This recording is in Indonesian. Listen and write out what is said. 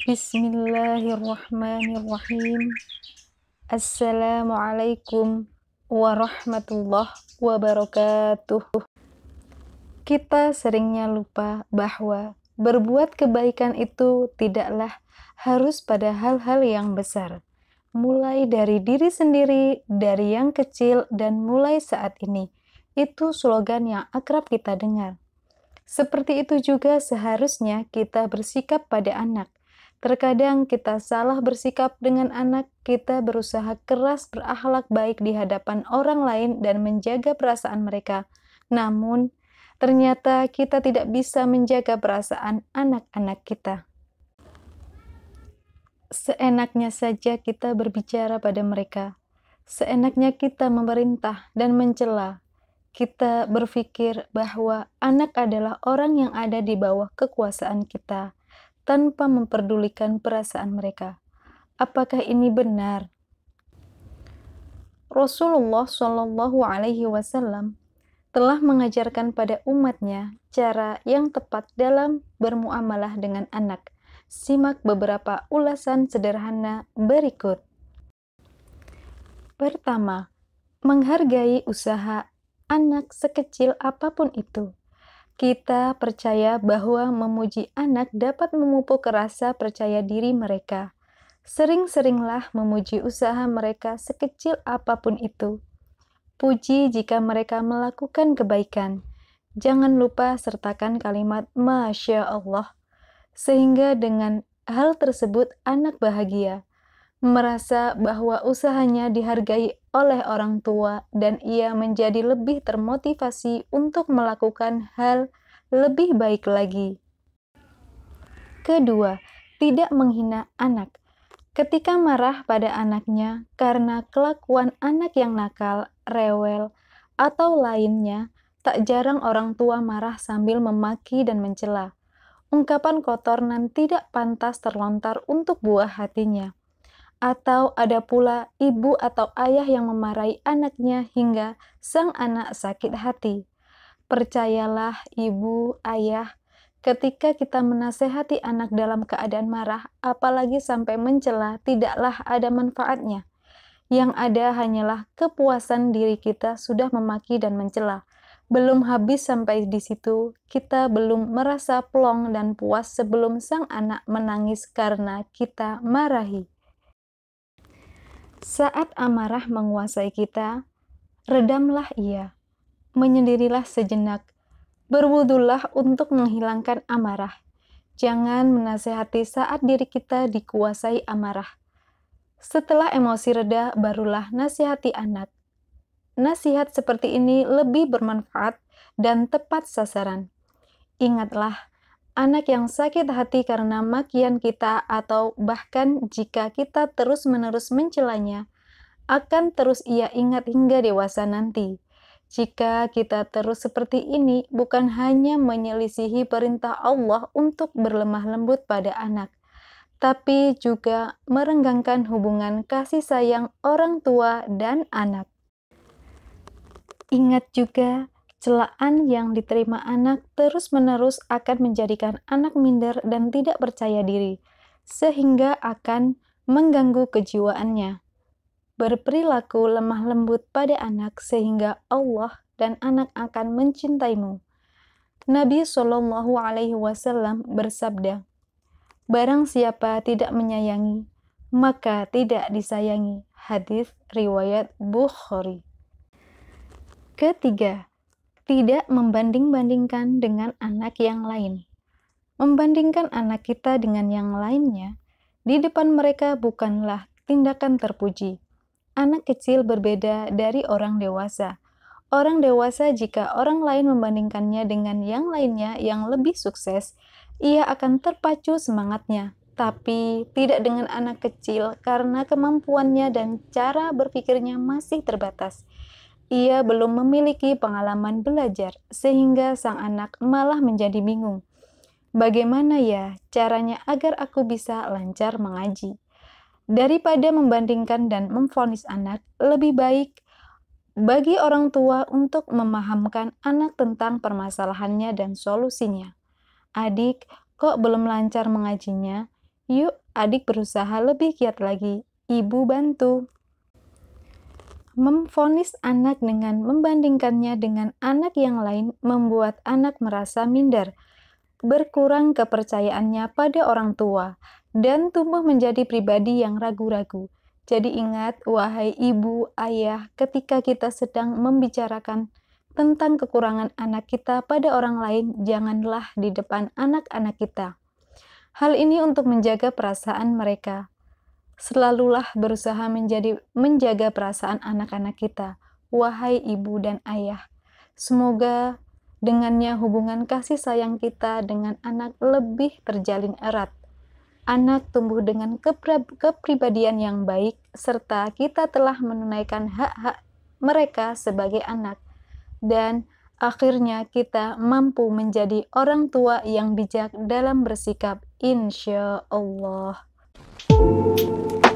Bismillahirrahmanirrahim. Assalamualaikum warahmatullahi wabarakatuh. Kita seringnya lupa bahwa berbuat kebaikan itu tidaklah harus pada hal-hal yang besar. Mulai dari diri sendiri, dari yang kecil, dan mulai saat ini. Itu slogan yang akrab kita dengar. Seperti itu juga seharusnya kita bersikap pada anak Terkadang kita salah bersikap dengan anak, kita berusaha keras berakhlak baik di hadapan orang lain dan menjaga perasaan mereka. Namun, ternyata kita tidak bisa menjaga perasaan anak-anak kita. Seenaknya saja kita berbicara pada mereka. Seenaknya kita memerintah dan mencela. Kita berpikir bahwa anak adalah orang yang ada di bawah kekuasaan kita tanpa memperdulikan perasaan mereka. Apakah ini benar? Rasulullah Shallallahu Alaihi Wasallam telah mengajarkan pada umatnya cara yang tepat dalam bermuamalah dengan anak. Simak beberapa ulasan sederhana berikut. Pertama, menghargai usaha anak sekecil apapun itu. Kita percaya bahwa memuji anak dapat memupuk rasa percaya diri mereka. Sering-seringlah memuji usaha mereka sekecil apapun itu. Puji jika mereka melakukan kebaikan. Jangan lupa sertakan kalimat "Masya Allah", sehingga dengan hal tersebut anak bahagia, merasa bahwa usahanya dihargai oleh orang tua dan ia menjadi lebih termotivasi untuk melakukan hal lebih baik lagi. Kedua, tidak menghina anak. Ketika marah pada anaknya karena kelakuan anak yang nakal, rewel, atau lainnya, tak jarang orang tua marah sambil memaki dan mencela. Ungkapan kotor nan tidak pantas terlontar untuk buah hatinya atau ada pula ibu atau ayah yang memarahi anaknya hingga sang anak sakit hati. Percayalah, ibu, ayah, ketika kita menasehati anak dalam keadaan marah, apalagi sampai mencela, tidaklah ada manfaatnya. Yang ada hanyalah kepuasan diri kita sudah memaki dan mencela. Belum habis sampai di situ, kita belum merasa plong dan puas sebelum sang anak menangis karena kita marahi. Saat amarah menguasai kita, redamlah ia, menyendirilah sejenak, berwudulah untuk menghilangkan amarah. Jangan menasehati saat diri kita dikuasai amarah. Setelah emosi reda, barulah nasihati anak. Nasihat seperti ini lebih bermanfaat dan tepat sasaran. Ingatlah, anak yang sakit hati karena makian kita atau bahkan jika kita terus-menerus mencelanya, akan terus ia ingat hingga dewasa nanti. Jika kita terus seperti ini, bukan hanya menyelisihi perintah Allah untuk berlemah lembut pada anak, tapi juga merenggangkan hubungan kasih sayang orang tua dan anak. Ingat juga, celaan yang diterima anak terus-menerus akan menjadikan anak minder dan tidak percaya diri, sehingga akan mengganggu kejiwaannya. Berperilaku lemah lembut pada anak sehingga Allah dan anak akan mencintaimu. Nabi Shallallahu Alaihi Wasallam bersabda, "Barang siapa tidak menyayangi, maka tidak disayangi." Hadis riwayat Bukhari. Ketiga, tidak membanding-bandingkan dengan anak yang lain. Membandingkan anak kita dengan yang lainnya di depan mereka bukanlah tindakan terpuji. Anak kecil berbeda dari orang dewasa. Orang dewasa, jika orang lain membandingkannya dengan yang lainnya yang lebih sukses, ia akan terpacu semangatnya, tapi tidak dengan anak kecil karena kemampuannya dan cara berpikirnya masih terbatas. Ia belum memiliki pengalaman belajar, sehingga sang anak malah menjadi bingung. Bagaimana ya caranya agar aku bisa lancar mengaji? Daripada membandingkan dan memfonis anak, lebih baik bagi orang tua untuk memahamkan anak tentang permasalahannya dan solusinya. Adik, kok belum lancar mengajinya? Yuk, adik berusaha lebih kiat lagi. Ibu bantu memfonis anak dengan membandingkannya dengan anak yang lain membuat anak merasa minder, berkurang kepercayaannya pada orang tua, dan tumbuh menjadi pribadi yang ragu-ragu. Jadi ingat, wahai ibu, ayah, ketika kita sedang membicarakan tentang kekurangan anak kita pada orang lain, janganlah di depan anak-anak kita. Hal ini untuk menjaga perasaan mereka, selalulah berusaha menjadi menjaga perasaan anak-anak kita, wahai ibu dan ayah. Semoga dengannya hubungan kasih sayang kita dengan anak lebih terjalin erat. Anak tumbuh dengan kepribadian yang baik, serta kita telah menunaikan hak-hak mereka sebagai anak, dan akhirnya kita mampu menjadi orang tua yang bijak dalam bersikap. Insya Allah. Música